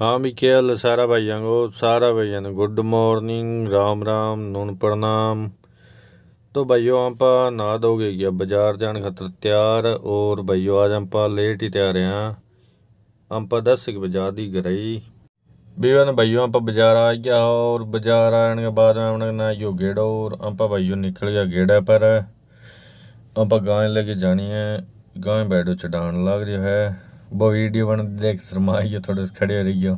हाँ आमिकेल सारा भाइयों को सारा भाइयों गुड मॉर्निंग राम राम नून प्रणाम तो भाइयों आप नहा धो गए बाजार जाने खातर तैयार और भाइयों आज आप लेट ही तैयार हैं आप दस के बजा दी गई बीवन भाइयों आप बाजार आ गया और बाजार आने के बाद में हमने यो गेड़ो और आप भाइयों निकल गया गेड़ा पर आप गाय लेके जानी है गाय बैठो चढ़ान लग रही है वो वीडियो बन देख शरमाइयो थोड़े से खड़े रहियो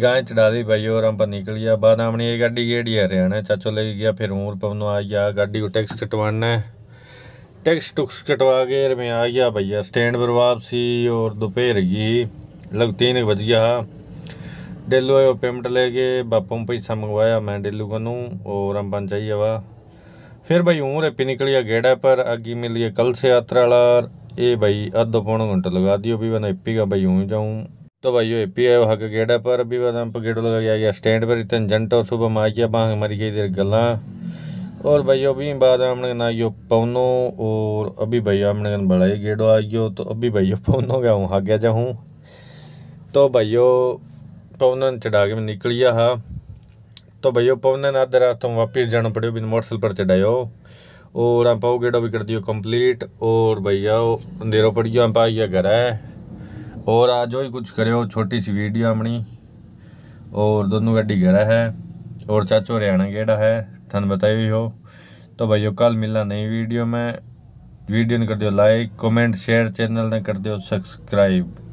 गाय चढ़ा दी भाई और पर निकल गया बाद हमने ये गाड़ी गेड़ी हरियाणा चाचो लेके गया फिर मूल पवन आ गया गाड़ी को टैक्स कटवाना है टैक्स टुक्स कटवा के मैं आ गया भैया स्टैंड पर वापसी और दोपहर की लग तीन बज गया डेलू आयो पेमेंट लेके बापू पैसा मंगवाया मैं डेलू का और हम बन चाहिए वा फिर भाई हूँ रेपी निकलिया गेड़ा पर आगे मिली कल से यात्रा ये भाई आधा पौना घंटा लगा दियो भी मैंने एपी का भाई हूँ जाऊँ तो भाई ये एपी आयो हक गेड़ा पर अभी हम पर गेड़ो लगा गया स्टैंड पर इतने जंट और सुबह में आ गया बांग हमारी गई इधर गला और भाई अभी बाद हमने ना यो पौनो और अभी भाई हमने बड़ा ही गेड़ो आ गयो तो अभी भाई पौनो गया हूँ आगे जाऊँ तो भाई पौनन चढ़ा के मैं निकल गया हा तो भाई पौनन आधे रास्ते में वापस जाना पड़े मोटरसाइकिल पर चढ़ायो और हम पाओ गेटा भी कर दियो कंप्लीट और भैया अंधेरों पड़ गया हम पा घर है और आज ही कुछ करो छोटी सी वीडियो अपनी और दोनों गाड़ी घर है और चाचो हरियाणा गेड़ा है थान बताई हो तो भाइयों कल मिलना नई वीडियो में वीडियो ने कर दो लाइक कमेंट शेयर चैनल ने कर दो सब्सक्राइब